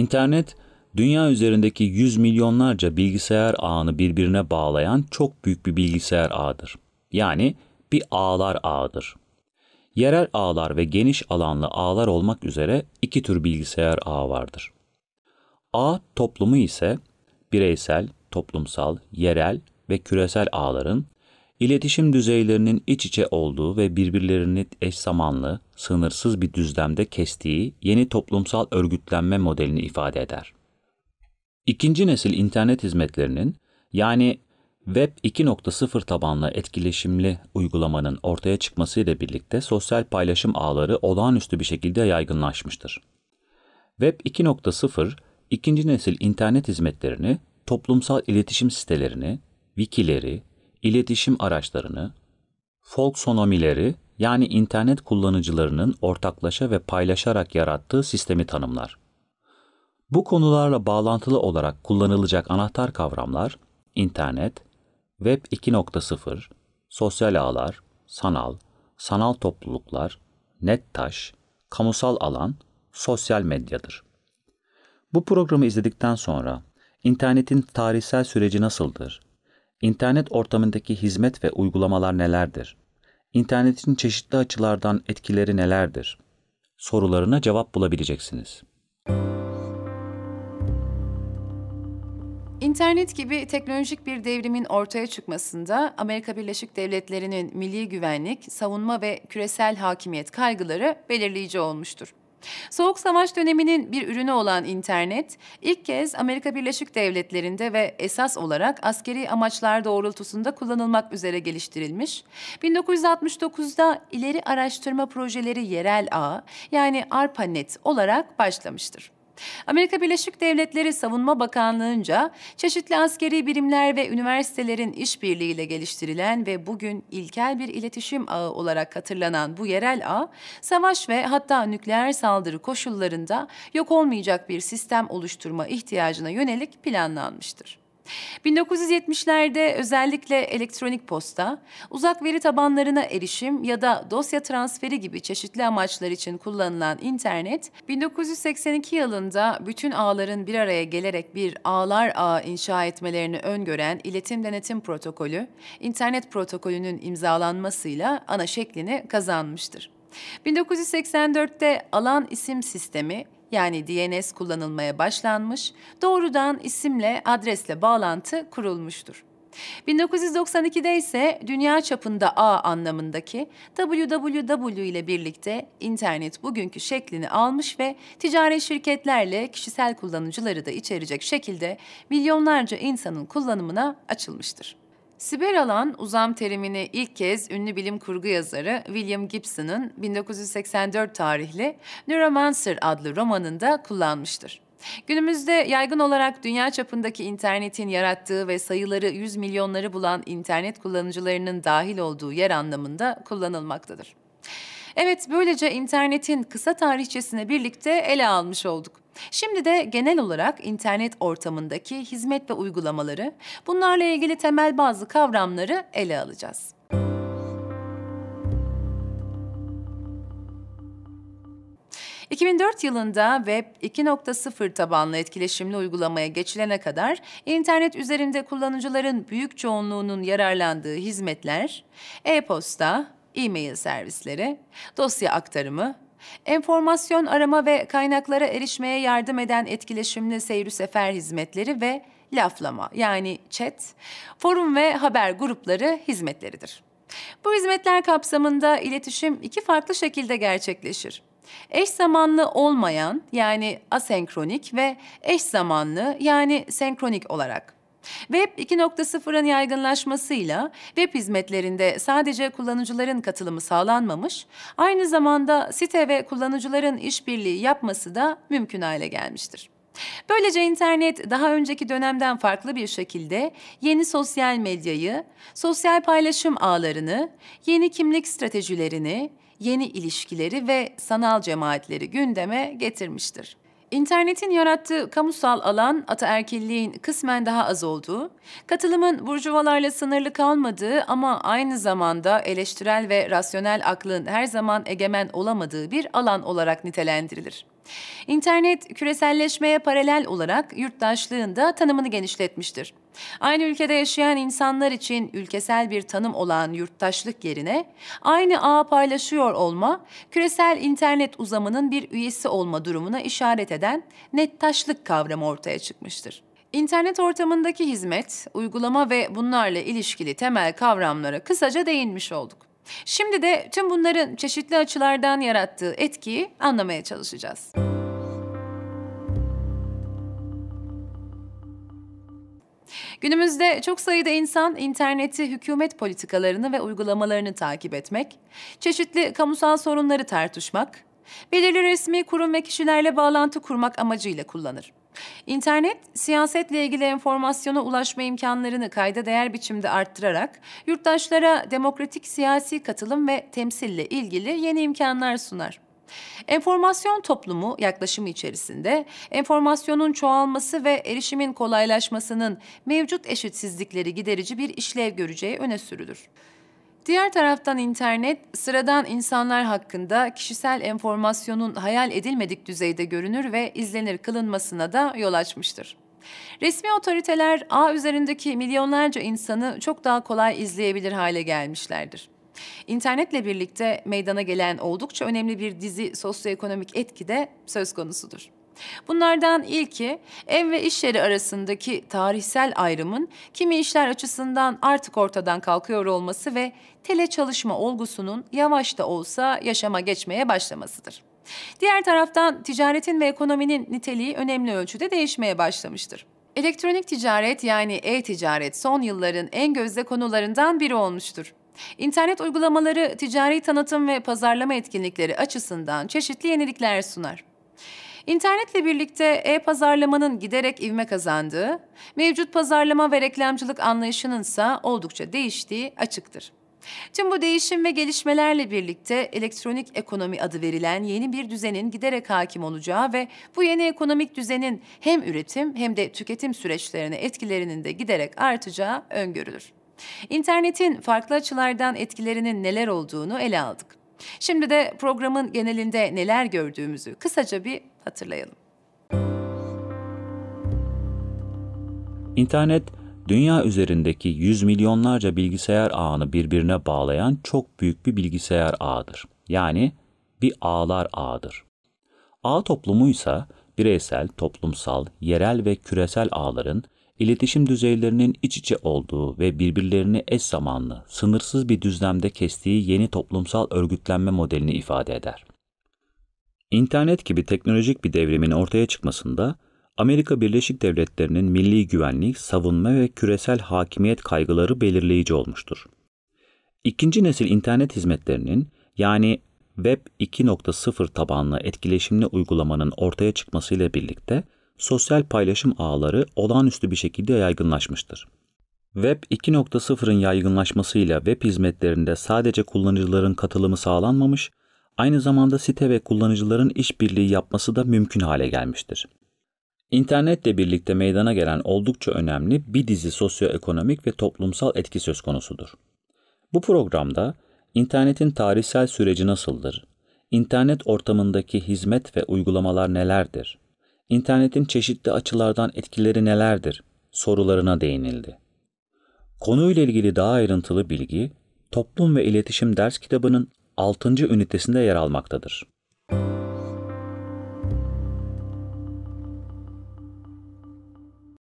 İnternet, dünya üzerindeki yüz milyonlarca bilgisayar ağını birbirine bağlayan çok büyük bir bilgisayar ağıdır. Yani bir ağlar ağıdır. Yerel ağlar ve geniş alanlı ağlar olmak üzere iki tür bilgisayar ağı vardır. Ağ toplumu ise bireysel, toplumsal, yerel ve küresel ağların İletişim düzeylerinin iç içe olduğu ve birbirlerini eş zamanlı, sınırsız bir düzlemde kestiği yeni toplumsal örgütlenme modelini ifade eder. İkinci nesil internet hizmetlerinin yani Web 2.0 tabanlı etkileşimli uygulamanın ortaya çıkmasıyla birlikte sosyal paylaşım ağları olağanüstü bir şekilde yaygınlaşmıştır. Web 2.0, ikinci nesil internet hizmetlerini, toplumsal iletişim sitelerini, wikileri, iletişim araçlarını, folksonomileri yani internet kullanıcılarının ortaklaşa ve paylaşarak yarattığı sistemi tanımlar. Bu konularla bağlantılı olarak kullanılacak anahtar kavramlar internet, web 2.0, sosyal ağlar, sanal, sanal topluluklar, nettaş, kamusal alan, sosyal medyadır. Bu programı izledikten sonra internetin tarihsel süreci nasıldır? İnternet ortamındaki hizmet ve uygulamalar nelerdir? İnternetin çeşitli açılardan etkileri nelerdir? Sorularına cevap bulabileceksiniz. İnternet gibi teknolojik bir devrimin ortaya çıkmasında Amerika Birleşik Devletleri'nin milli güvenlik, savunma ve küresel hakimiyet kaygıları belirleyici olmuştur. Soğuk Savaş döneminin bir ürünü olan internet, ilk kez Amerika Birleşik Devletleri'nde ve esas olarak askeri amaçlar doğrultusunda kullanılmak üzere geliştirilmiş, 1969'da ileri araştırma projeleri yerel ağ yani ARPANET olarak başlamıştır. Amerika Birleşik Devletleri Savunma Bakanlığı'nca çeşitli askeri birimler ve üniversitelerin işbirliğiyle geliştirilen ve bugün ilkel bir iletişim ağı olarak hatırlanan bu yerel ağ, savaş ve hatta nükleer saldırı koşullarında yok olmayacak bir sistem oluşturma ihtiyacına yönelik planlanmıştır. 1970'lerde özellikle elektronik posta, uzak veri tabanlarına erişim ya da dosya transferi gibi çeşitli amaçlar için kullanılan internet, 1982 yılında bütün ağların bir araya gelerek bir ağlar ağı inşa etmelerini öngören iletim denetim protokolü, internet protokolünün imzalanmasıyla ana şeklini kazanmıştır. 1984'te alan isim sistemi yani DNS kullanılmaya başlanmış, doğrudan isimle adresle bağlantı kurulmuştur. 1992'de ise dünya çapında A anlamındaki www ile birlikte internet bugünkü şeklini almış ve ticari şirketlerle kişisel kullanıcıları da içerecek şekilde milyonlarca insanın kullanımına açılmıştır. Siber alan uzam terimini ilk kez ünlü bilim kurgu yazarı William Gibson'ın 1984 tarihli Neuromancer adlı romanında kullanmıştır. Günümüzde yaygın olarak dünya çapındaki internetin yarattığı ve sayıları yüz milyonları bulan internet kullanıcılarının dahil olduğu yer anlamında kullanılmaktadır. Evet, böylece internetin kısa tarihçesine birlikte ele almış olduk. Şimdi de genel olarak internet ortamındaki hizmet ve uygulamaları, bunlarla ilgili temel bazı kavramları ele alacağız. ...2004 yılında Web 2.0 tabanlı etkileşimli uygulamaya geçilene kadar... ...internet üzerinde kullanıcıların büyük çoğunluğunun yararlandığı hizmetler... ...e-posta, e-mail servisleri, dosya aktarımı, enformasyon arama ve kaynaklara erişmeye yardım eden etkileşimli seyri sefer hizmetleri ve laflama yani chat, forum ve haber grupları hizmetleridir. Bu hizmetler kapsamında iletişim iki farklı şekilde gerçekleşir. Eş zamanlı olmayan yani asenkronik ve eş zamanlı yani senkronik olarak. Web 2.0'ın yaygınlaşmasıyla web hizmetlerinde sadece kullanıcıların katılımı sağlanmamış, aynı zamanda site ve kullanıcıların işbirliği yapması da mümkün hale gelmiştir. Böylece internet daha önceki dönemden farklı bir şekilde yeni sosyal medyayı, sosyal paylaşım ağlarını, yeni kimlik stratejilerini, yeni ilişkileri ve sanal cemaatleri gündeme getirmiştir. İnternetin yarattığı kamusal alan ataerkilliğin kısmen daha az olduğu, katılımın burjuvalarla sınırlı kalmadığı ama aynı zamanda eleştirel ve rasyonel aklın her zaman egemen olamadığı bir alan olarak nitelendirilir. İnternet küreselleşmeye paralel olarak yurttaşlığın da tanımını genişletmiştir. Aynı ülkede yaşayan insanlar için ülkesel bir tanım olan yurttaşlık yerine aynı ağ paylaşıyor olma, küresel internet uzamının bir üyesi olma durumuna işaret eden nettaşlık kavramı ortaya çıkmıştır. İnternet ortamındaki hizmet, uygulama ve bunlarla ilişkili temel kavramlara kısaca değinmiş olduk. Şimdi de tüm bunların çeşitli açılardan yarattığı etkiyi anlamaya çalışacağız. Müzik Günümüzde çok sayıda insan interneti, hükümet politikalarını ve uygulamalarını takip etmek, çeşitli kamusal sorunları tartışmak, belirli resmi kurum ve kişilerle bağlantı kurmak amacıyla kullanır. İnternet, siyasetle ilgili enformasyona ulaşma imkanlarını kayda değer biçimde arttırarak yurttaşlara demokratik siyasi katılım ve temsille ilgili yeni imkanlar sunar. Enformasyon toplumu yaklaşımı içerisinde enformasyonun çoğalması ve erişimin kolaylaşmasının mevcut eşitsizlikleri giderici bir işlev göreceği öne sürülür. Diğer taraftan internet, sıradan insanlar hakkında kişisel enformasyonun hayal edilmedik düzeyde görünür ve izlenir kılınmasına da yol açmıştır. Resmi otoriteler ağ üzerindeki milyonlarca insanı çok daha kolay izleyebilir hale gelmişlerdir. İnternetle birlikte meydana gelen oldukça önemli bir dizi sosyoekonomik etki de söz konusudur. Bunlardan ilki ev ve iş yeri arasındaki tarihsel ayrımın kimi işler açısından artık ortadan kalkıyor olması ve tele çalışma olgusunun yavaş da olsa yaşama geçmeye başlamasıdır. Diğer taraftan ticaretin ve ekonominin niteliği önemli ölçüde değişmeye başlamıştır. Elektronik ticaret yani e-ticaret son yılların en gözde konularından biri olmuştur. İnternet uygulamaları ticari tanıtım ve pazarlama etkinlikleri açısından çeşitli yenilikler sunar. İnternetle birlikte e-pazarlamanın giderek ivme kazandığı, mevcut pazarlama ve reklamcılık anlayışının ise oldukça değiştiği açıktır. Tüm bu değişim ve gelişmelerle birlikte elektronik ekonomi adı verilen yeni bir düzenin giderek hakim olacağı ve bu yeni ekonomik düzenin hem üretim hem de tüketim süreçlerine etkilerinin de giderek artacağı öngörülür. İnternetin farklı açılardan etkilerinin neler olduğunu ele aldık. Şimdi de programın genelinde neler gördüğümüzü kısaca bir hatırlayalım. İnternet, dünya üzerindeki yüz milyonlarca bilgisayar ağını birbirine bağlayan çok büyük bir bilgisayar ağıdır. Yani bir ağlar ağıdır. Ağ toplumu ise bireysel, toplumsal, yerel ve küresel ağların iletişim düzeylerinin iç içe olduğu ve birbirlerini eş zamanlı, sınırsız bir düzlemde kestiği yeni toplumsal örgütlenme modelini ifade eder. İnternet gibi teknolojik bir devrimin ortaya çıkmasında Amerika Birleşik Devletleri'nin milli güvenlik, savunma ve küresel hakimiyet kaygıları belirleyici olmuştur. İkinci nesil internet hizmetlerinin yani Web 2.0 tabanlı etkileşimli uygulamanın ortaya çıkmasıyla birlikte sosyal paylaşım ağları olağanüstü bir şekilde yaygınlaşmıştır. Web 2.0'ın yaygınlaşmasıyla web hizmetlerinde sadece kullanıcıların katılımı sağlanmamış, aynı zamanda site ve kullanıcıların işbirliği yapması da mümkün hale gelmiştir. İnternetle birlikte meydana gelen oldukça önemli bir dizi sosyoekonomik ve toplumsal etki söz konusudur. Bu programda internetin tarihsel süreci nasıldır, internet ortamındaki hizmet ve uygulamalar nelerdir, İnternetin çeşitli açılardan etkileri nelerdir sorularına değinildi. Konuyla ilgili daha ayrıntılı bilgi Toplum ve İletişim Ders Kitabı'nın 6. ünitesinde yer almaktadır.